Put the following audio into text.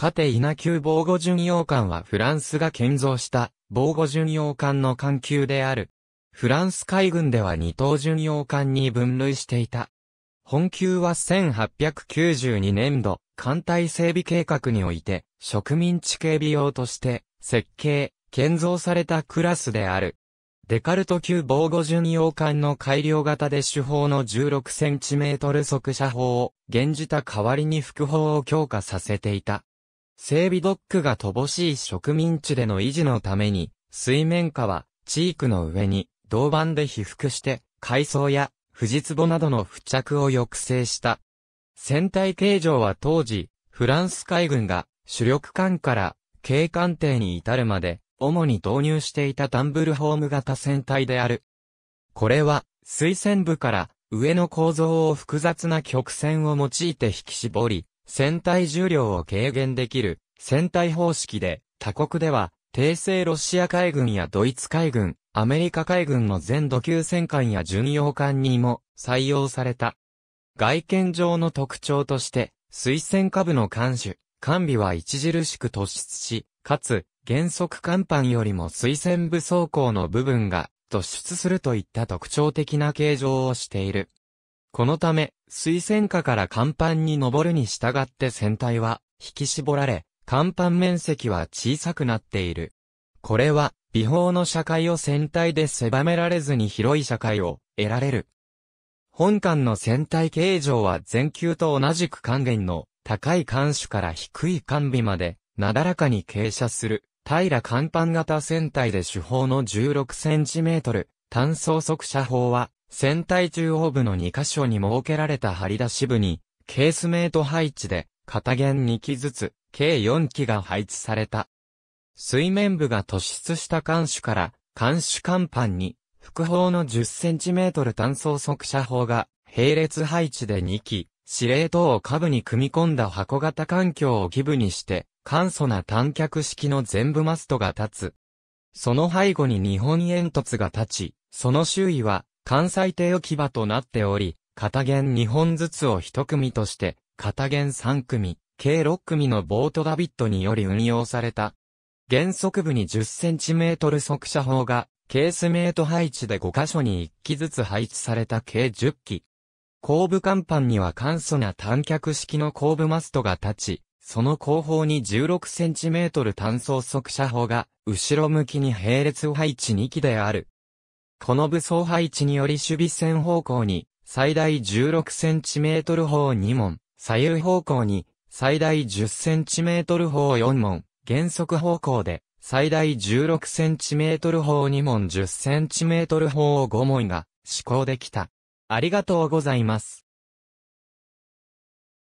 カテイナ級防護巡洋艦はフランスが建造した防護巡洋艦の艦級である。フランス海軍では二等巡洋艦に分類していた。本級は1892年度、艦隊整備計画において、植民地警備用として、設計、建造されたクラスである。デカルト級防護巡洋艦の改良型で主砲の 16cm 速射砲を、現じた代わりに副砲を強化させていた。整備ドックが乏しい植民地での維持のために、水面下は、地域の上に、銅板で被覆して、海藻や、藤壺などの付着を抑制した。船体形状は当時、フランス海軍が、主力艦から、軽艦艇に至るまで、主に導入していたダンブルホーム型船体である。これは、水線部から、上の構造を複雑な曲線を用いて引き絞り、船体重量を軽減できる船体方式で、他国では、帝政ロシア海軍やドイツ海軍、アメリカ海軍の全土級戦艦や巡洋艦にも採用された。外見上の特徴として、水薦下部の艦首、艦尾は著しく突出し、かつ、原則艦板よりも水薦部装甲の部分が突出するといった特徴的な形状をしている。このため、水線下から甲板に登るに従って船体は引き絞られ、甲板面積は小さくなっている。これは、微法の社会を船体で狭められずに広い社会を得られる。本艦の船体形状は全球と同じく還元の高い艦首から低い艦尾まで、なだらかに傾斜する、平甲板型船体で主砲の16センチメートル、単装速射砲は、船体中央部の2箇所に設けられた張り出し部に、ケースメイト配置で、片弦2機ずつ、計4機が配置された。水面部が突出した艦首から、艦首甲板に、副砲の 10cm 単装速射砲が、並列配置で2機、司令塔を下部に組み込んだ箱型環境を基部にして、簡素な短脚式の全部マストが立つ。その背後に日本煙突が立ち、その周囲は関西帝置き場となっており、片弦2本ずつを1組として、片弦3組、計6組のボートダビットにより運用された。原則部に 10cm 速射砲が、ケースメイト配置で5箇所に1機ずつ配置された計10機。後部甲板には簡素な短脚式の後部マストが立ち、その後方に 16cm 単装速射砲が、後ろ向きに並列配置2機である。この武装配置により守備線方向に最大 16cm 砲2門、左右方向に最大 10cm 砲4門、減速方向で最大 16cm 砲2門 10cm 砲5門が施行できた。ありがとうございます。